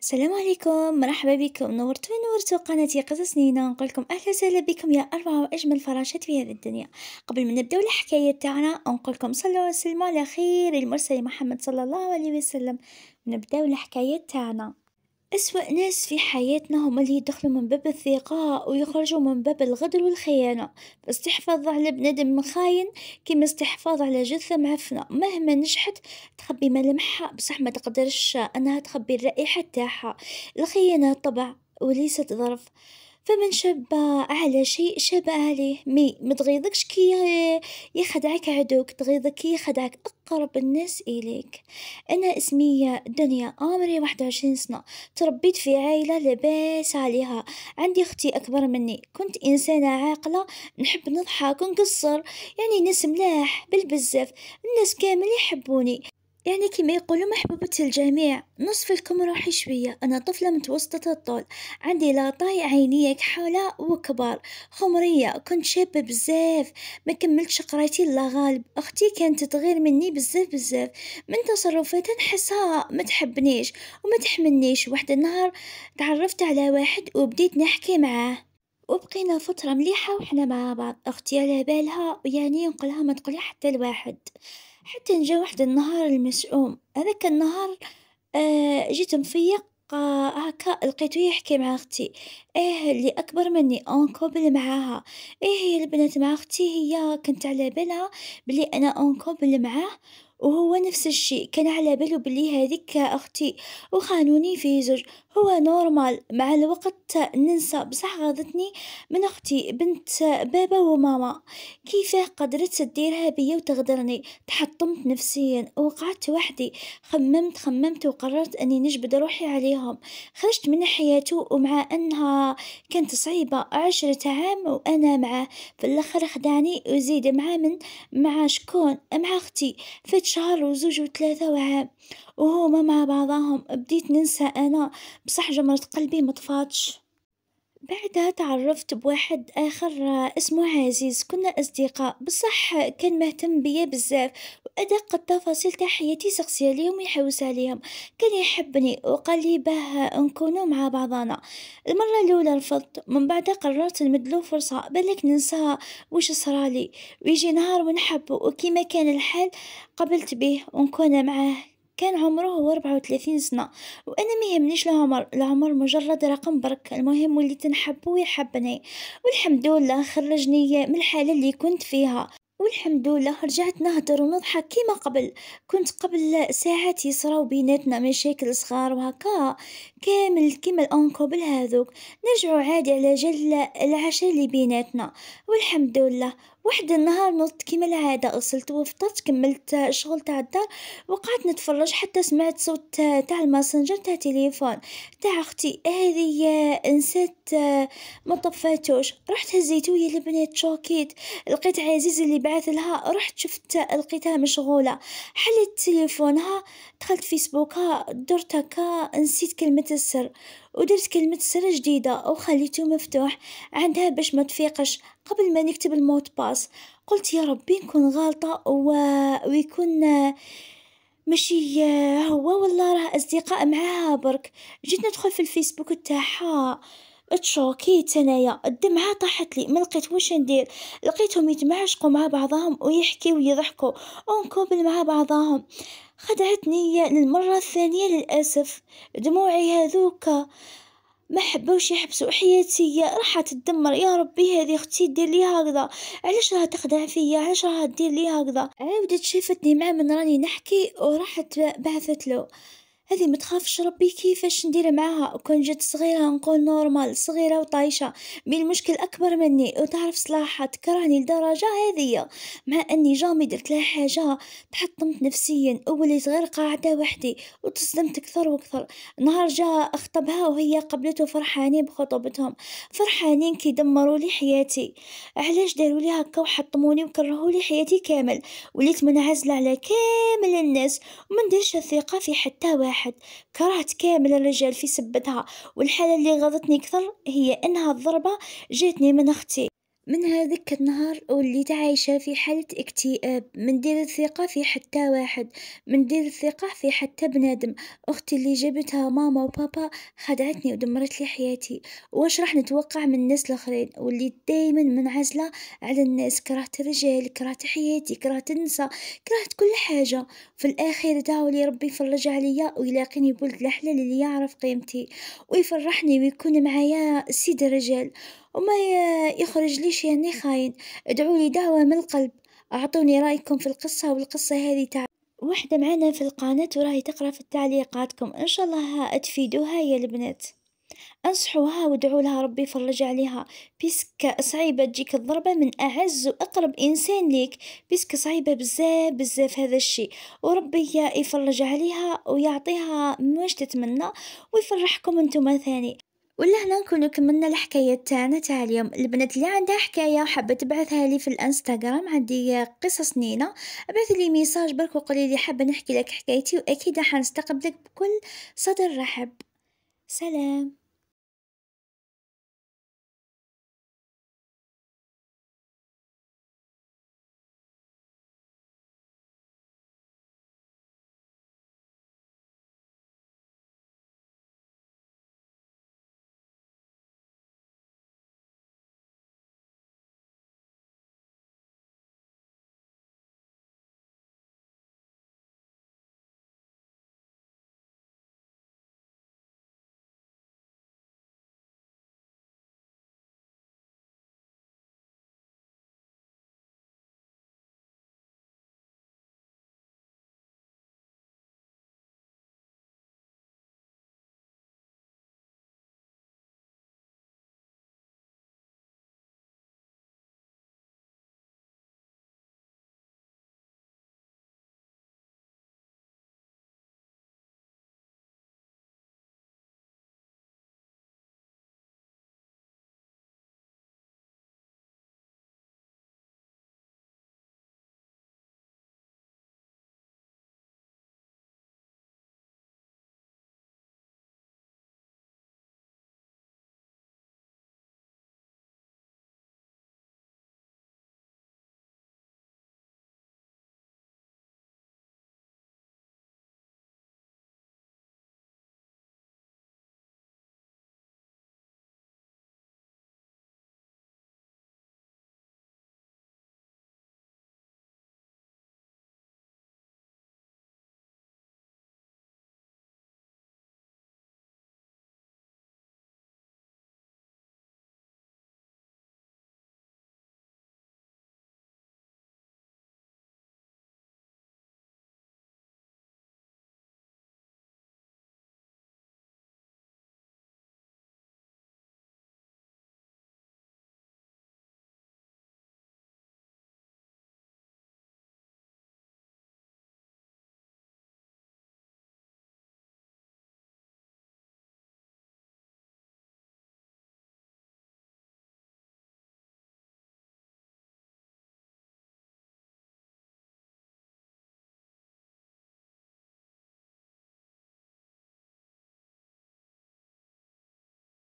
السلام عليكم مرحبا بكم نورتوا نورتو قناتي قصص نينا نقول لكم اهلا وسهلا بكم يا اروع واجمل فراشات في هذه الدنيا قبل ما نبداو الحكايه تاعنا نقول لكم صلوا وسلموا على خير المرسل محمد صلى الله عليه وسلم نبداو الحكايه تاعنا أسوأ ناس في حياتنا هم اللي يدخلوا من باب الثقة ويخرجوا من باب الغدر والخيانة الاستحفاظ على بنادم خاين كما استحفاظ على جثة معفنة مهما نجحت تخبي ملامحها بصح ما تقدرش أنها تخبي الرائحة تاعها الخيانة طبع وليست ظرف فمن شب على شيء شاب عليه مي متغيظكش كي يخدعك عدوك تغيظك كي يخدعك أقرب الناس إليك أنا اسمي دنيا عمري واحد وعشرين سنة تربيت في عائلة لباس عليها عندي أختي أكبر مني كنت إنسانة عاقلة نحب نضحك ونقصر يعني ناس ملاح بالبزاف الناس كامل يحبوني يعني كما يقولوا محبوبة الجميع نصف الكم روحي شوية أنا طفلة متوسطة الطول عندي لاطاي عينية كحولة وكبار خمرية كنت شابة بزاف ما كملتش قرايتي لا غالب أختي كانت تغير مني بزاف بزاف من تصرفاتها نحسها ما تحبنيش وما تحملنيش واحد النهار تعرفت على واحد وبديت نحكي معاه وبقينا فترة مليحة وحنا مع بعض، أختي على بالها يعني نقولها ما تقولي حتى لواحد، حتى نجا وحد النهار المشؤوم هذاك النهار آه، جيت مفيق آه، هكا لقيتو يحكي مع أختي إيه اللي أكبر مني أنكوبل معاها إيه هي البنت مع أختي هي كنت على بالها بلي أنا أنكوبل معاه. وهو نفس الشيء كان على باله بلي هذيك أختي وخانوني في زوج هو نورمال مع الوقت ننسى بصح غاضتني من أختي بنت بابا وماما كيفاه قدرت تديرها بيا وتغدرني تحطمت نفسيا وقعدت وحدي خممت خممت وقررت اني نجبد روحي عليهم خرجت من حياته ومع انها كانت صعيبة عشرة عام وانا معاه في الاخر خدعني وزيد معه من مع شكون مع اختي فات شهر وزوج وثلاثة وعام وهما مع بعضهم بديت ننسى انا بصح جمرة قلبي مطفاتش بعدها تعرفت بواحد آخر اسمه عزيز كنا أصدقاء بصح كان مهتم بيا بزاف وأدق التفاصيل تاع حياتي الشخصية ليهم يحوس عليهم كان يحبني وقال لي باه نكونوا مع بعضنا المرة الأولى رفضت من بعدها قررت نمدلو فرصة بالك ننسى واش صرالي ويجي نهار ونحبه وكما كان الحال قبلت به ونكون معاه كان عمره هو 34 سنة وأنا ما يهمنيش العمر العمر مجرد رقم برك المهم وليت نحبه ويحبني والحمد لله خرجني من الحالة اللي كنت فيها والحمد لله رجعت نهضر ونضحك كيما قبل كنت قبل ساعات يصراو بيناتنا مشاكل صغار وهكا كامل كيما الانكوبل هذوك نرجعو عادي على جل العشاء اللي بيناتنا والحمد لله واحد النهار نوضت كيما العادة وصلت وفطرت كملت الشغل تاع الدار وقعدت نتفرج حتى سمعت صوت تاع الماسنجر تاع تليفون تاع اختي هذه نسات ما طفاتوش رحت هزيتو يا البنات شوكيت لقيت عزيز اللي بعث لها رحت شفت لقيتها مشغولة حلت تليفونها دخلت فيسبوكها درت هكا نسيت كلمة السر ودرت كلمة سر جديدة وخليته مفتوح عندها باش ما تفيقش قبل ما نكتب الموت باس خلاص قلت يا ربي نكون غالطة و... ويكون ماشي هو ولا راه اصدقاء معاها برك جيت ندخل في الفيسبوك تاعها تشوكيت انايا الدمعه طاحت لي ما لقيت واش ندير لقيتهم يتمعشقوا مع بعضهم ويحكي ويضحكوا ونكوبل مع بعضهم خدعتني للمره الثانيه للاسف دموعي هذوك ما حبوش يحبسوا حياتي راح تدمر يا ربي هذه اختي دير لي هكذا علاش راها تخدع فيا علاش راها دير لي هكذا عاودت شافتني مع من راني نحكي وراحت بعثت له هذه ما تخافش ربي كيفاش ندير معاها كون جات صغيره نقول نورمال صغيره وطايشه مي المشكل اكبر مني وتعرف صلاحها تكرهني لدرجه هذه مع اني جامي درت لها حاجه تحطمت نفسيا وليت غير قاعده وحدي وتصدمت اكثر واكثر نهار جا اخطبها وهي قبلته فرحانين بخطوبتهم فرحانين كي دمروا لي حياتي علاش داروا لي هكا وحطموني وكرهوا لي حياتي كامل وليت منعزله على كامل الناس وما نديرش الثقه في حتى واحد واحد كرهت كامل الرجال في سبتها والحالة اللي غاضتني كثر هي انها الضربة جاتني من اختي من هذاك النهار وليت عايشة في حالة اكتئاب مندير الثقة في حتى واحد مندير الثقة في حتى بنادم أختي اللي جابتها ماما وبابا خدعتني ودمرت لي حياتي واش راح نتوقع من الناس الآخرين وليت دايما منعزلة على الناس كرهت الرجال كرهت حياتي كرهت النساء كرهت كل حاجة في الآخر دعوا لي ربي يفرج عليا ويلاقيني بولد الحلال اللي يعرف قيمتي ويفرحني ويكون معايا سيد الرجال وما يخرج ليش يعني خاين ادعوا لي دعوة من القلب أعطوني رأيكم في القصة والقصة هذه تاع وحدة معنا في القناة وراهي تقرأ في التعليقاتكم إن شاء الله تفيدوها يا البنات انصحوها ودعوا لها ربي يفرج عليها بيسك صعيبة تجيك الضربة من أعز وأقرب إنسان ليك بيسك صعيبة بزاف بزاف هذا الشي وربي يفرج عليها ويعطيها ما تتمنى ويفرحكم انتم ثاني ولهنا نكون كملنا الحكاية تاعنا تاع اليوم البنات اللي عندها حكاية وحابة تبعثها لي في الانستغرام عندي قصص نينا ابعث لي ميساج برك وقولي لي حابة نحكي لك حكايتي واكيد نستقبلك بكل صدر رحب سلام